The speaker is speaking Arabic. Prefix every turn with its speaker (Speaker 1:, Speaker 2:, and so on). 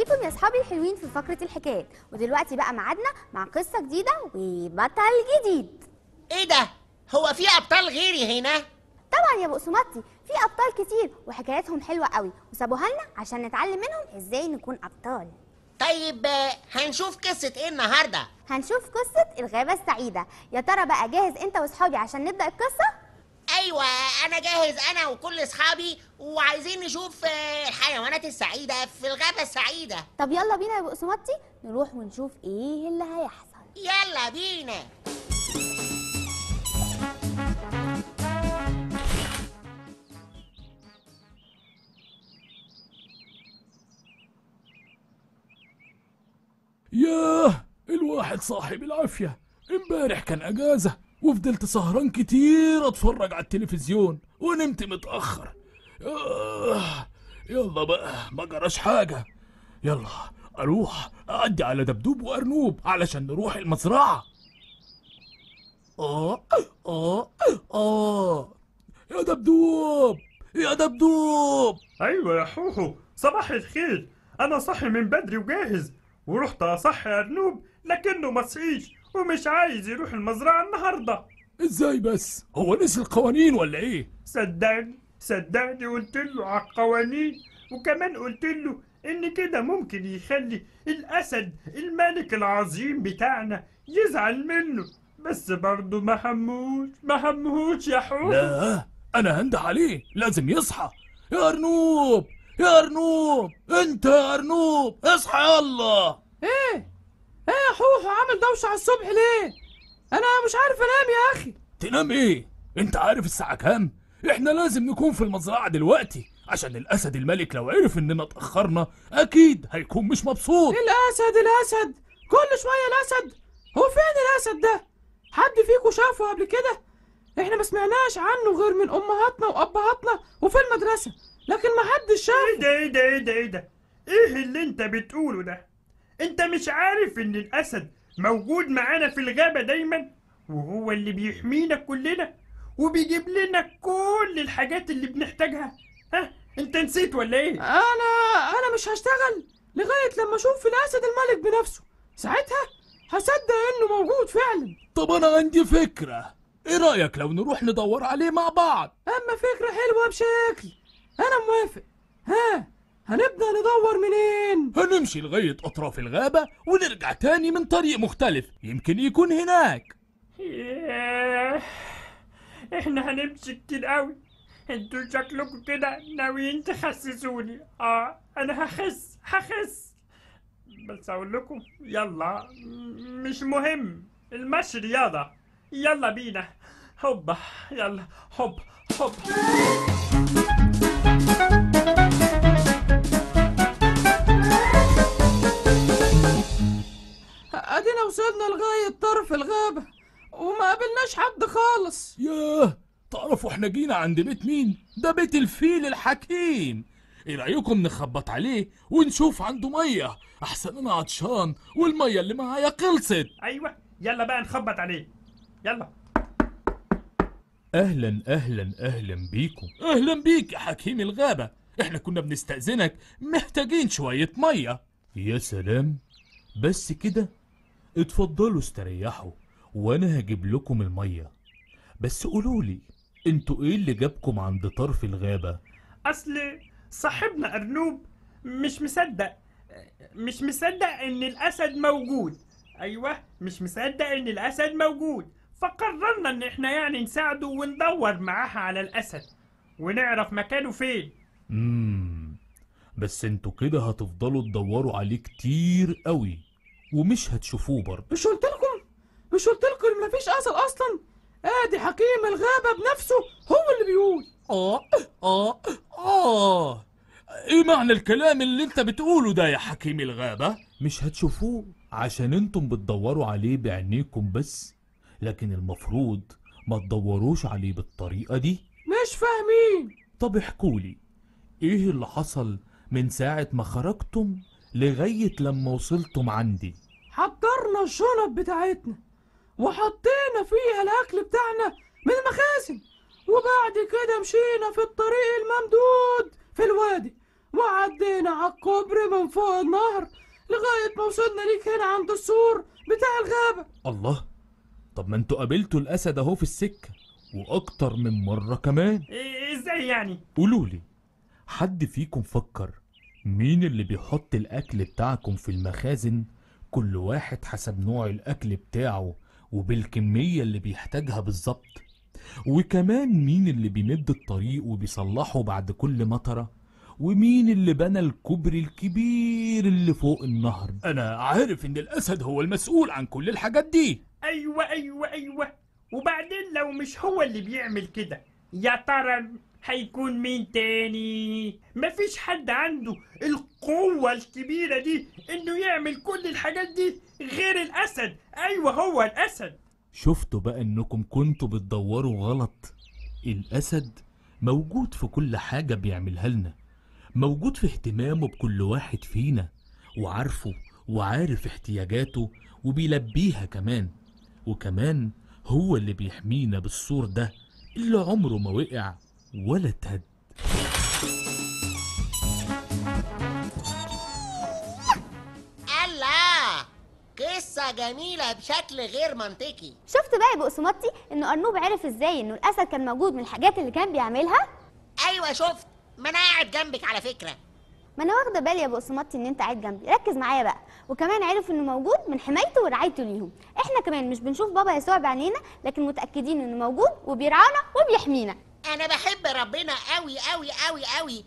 Speaker 1: بيكم يا اصحابي الحلوين في فقره الحكايات ودلوقتي بقى معادنا مع قصه جديده وبطل جديد ايه ده هو في ابطال غيري هنا طبعا يا بقسماتي في ابطال كتير وحكاياتهم حلوه قوي وسابوها لنا عشان نتعلم منهم ازاي نكون ابطال طيب هنشوف قصه ايه النهارده هنشوف قصه الغابه السعيده يا ترى بقى جاهز انت واصحابي عشان نبدا القصه ايوه انا جاهز انا وكل اصحابي وعايزين نشوف آه، الحيوانات السعيده في الغابه السعيده طب يلا بينا يا بقسماتي نروح ونشوف ايه اللي هيحصل يلا بينا
Speaker 2: ياه الواحد صاحب العافيه امبارح كان اجازه وفضلت سهران كتير اتفرج على التلفزيون ونمت متاخر آه يلا بقى ما جراش حاجه يلا اروح اعدي على دبدوب وارنوب علشان نروح المزرعه اه
Speaker 1: اه اه يا دبدوب يا دبدوب ايوه يا حوحو صباح الخير انا صاحي من بدري وجاهز ورحت اصحي ارنوب لكنه ما صحيش ومش عايز يروح المزرعة النهاردة ازاي بس؟ هو نسي القوانين ولا ايه؟ صدقني صدقني قلت له على القوانين وكمان قلت له ان كده ممكن يخلي الاسد الملك العظيم بتاعنا يزعل منه بس برضه ما هموش ما هموش يا حوت لا انا هنده عليه لازم يصحى يا
Speaker 2: ارنوب يا ارنوب انت يا ارنوب اصحى يلا ايه
Speaker 1: حوح وعامل دوشه على الصبح ليه انا مش عارف انام يا اخي
Speaker 2: تنام ايه انت عارف الساعه كام احنا لازم نكون في المزرعه دلوقتي عشان الاسد الملك لو عرف اننا اتاخرنا اكيد هيكون مش مبسوط الاسد الاسد
Speaker 1: كل شويه الاسد هو فين الاسد ده حد فيكم شافه قبل كده احنا ما سمعناش عنه غير من امهاتنا وابهاتنا وفي المدرسه لكن ما حدش شافه ايه ده ايه ده ايه ده ايه اللي انت بتقوله ده انت مش عارف ان الاسد موجود معانا في الغابة دايما وهو اللي بيحمينا كلنا وبيجيب لنا كل الحاجات اللي بنحتاجها ها انت نسيت ولا ايه انا انا مش هشتغل لغاية لما اشوف الاسد الملك بنفسه ساعتها هصدق انه موجود فعلا طب انا عندي
Speaker 2: فكرة ايه رأيك لو نروح ندور عليه مع بعض اما فكرة حلوة بشكل انا موافق ها هنبدأ ندور منين؟ هنمشي لغاية أطراف الغابة ونرجع تاني من طريق مختلف يمكن يكون هناك
Speaker 1: ياه احنا هنمشي كتير قوي انتوا شكلكم كده ناويين تخسسوني اه انا هخس هخس بس اقول لكم يلا مش مهم المشي رياضة يلا بينا هوبا يلا هوب هوب وصلنا لغاية طرف الغابة وما قابلناش حد خالص
Speaker 2: ياه تعرفوا احنا جينا عند بيت مين؟ ده بيت الفيل الحكيم ايه رأيكم نخبط عليه ونشوف عنده مية احسن انا عطشان والمية اللي معايا خلصت
Speaker 1: ايوه يلا بقى نخبط عليه يلا
Speaker 2: اهلا اهلا اهلا بيكم
Speaker 1: اهلا بيك يا حكيم الغابة
Speaker 2: احنا كنا بنستأذنك محتاجين شوية مية يا سلام بس كده اتفضلوا استريحوا وانا هجيب لكم المية بس قولولي انتوا ايه اللي جابكم عند طرف الغابة
Speaker 1: اصل صاحبنا ارنوب مش مصدق مش مصدق ان الاسد موجود ايوه مش مصدق ان الاسد موجود فقررنا ان احنا يعني نساعده وندور معاها على الاسد ونعرف مكانه فين
Speaker 2: مم. بس انتوا كده هتفضلوا تدوروا عليه كتير قوي ومش هتشوفوه برضه
Speaker 1: مش قلت لكم مش قلت لكم مفيش اثر اصلا ادي حكيم الغابه بنفسه هو اللي بيقول اه
Speaker 2: اه اه ايه معنى الكلام اللي انت بتقوله ده يا حكيم الغابه مش هتشوفوه عشان انتم بتدوروا عليه بعينيكم بس لكن المفروض ما تدوروش عليه بالطريقه دي مش فاهمين طب احكولي ايه اللي حصل من ساعه ما خرجتم لغاية لما وصلتم عندي
Speaker 1: حضرنا الشنط بتاعتنا وحطينا فيها الأكل بتاعنا من المخازن وبعد كده مشينا في الطريق الممدود في الوادي وعدينا على الكوبري من فوق النهر لغاية ما وصلنا ليك هنا عند السور بتاع الغابة
Speaker 2: الله طب ما انتوا قابلتوا الأسد أهو في السكة وأكتر من مرة كمان
Speaker 1: إيه، إزاي يعني؟
Speaker 2: قولولي حد فيكم فكر مين اللي بيحط الأكل بتاعكم في المخازن كل واحد حسب نوع الأكل بتاعه وبالكمية اللي بيحتاجها بالظبط وكمان مين اللي بيمد الطريق وبيصلحه بعد كل مطرة ومين اللي بنى الكوبري الكبير اللي فوق النهر أنا عارف إن
Speaker 1: الأسد هو المسؤول عن كل الحاجات دي أيوة أيوة أيوة وبعدين لو مش هو اللي بيعمل كده يا ترى هيكون مين تاني مفيش حد عنده القوة الكبيرة دي انه يعمل كل الحاجات دي غير الاسد ايوه هو الاسد
Speaker 2: شفتوا بقى انكم كنتوا بتدوروا غلط الاسد موجود في كل حاجة بيعملها لنا موجود في اهتمامه بكل واحد فينا وعارفه وعارف احتياجاته وبيلبيها كمان وكمان هو اللي بيحمينا بالسور ده اللي عمره ما وقع ولا تهد
Speaker 1: الله قصة جميلة بشكل غير منطقي شفت بقى يا بقسماطي انه ارنوب عرف ازاي انه الاسد كان موجود من الحاجات اللي كان بيعملها ايوه شفت ما انا قاعد جنبك على فكرة ما انا واخده بالي يا بقسماتي ان انت قاعد جنبي ركز معايا بقى وكمان عرف انه موجود من حمايته ورعايته ليهم احنا كمان مش بنشوف بابا يسوع بعينينا لكن متاكدين انه موجود وبيرعانا وبيحمينا انا بحب ربنا قوي قوي قوي قوي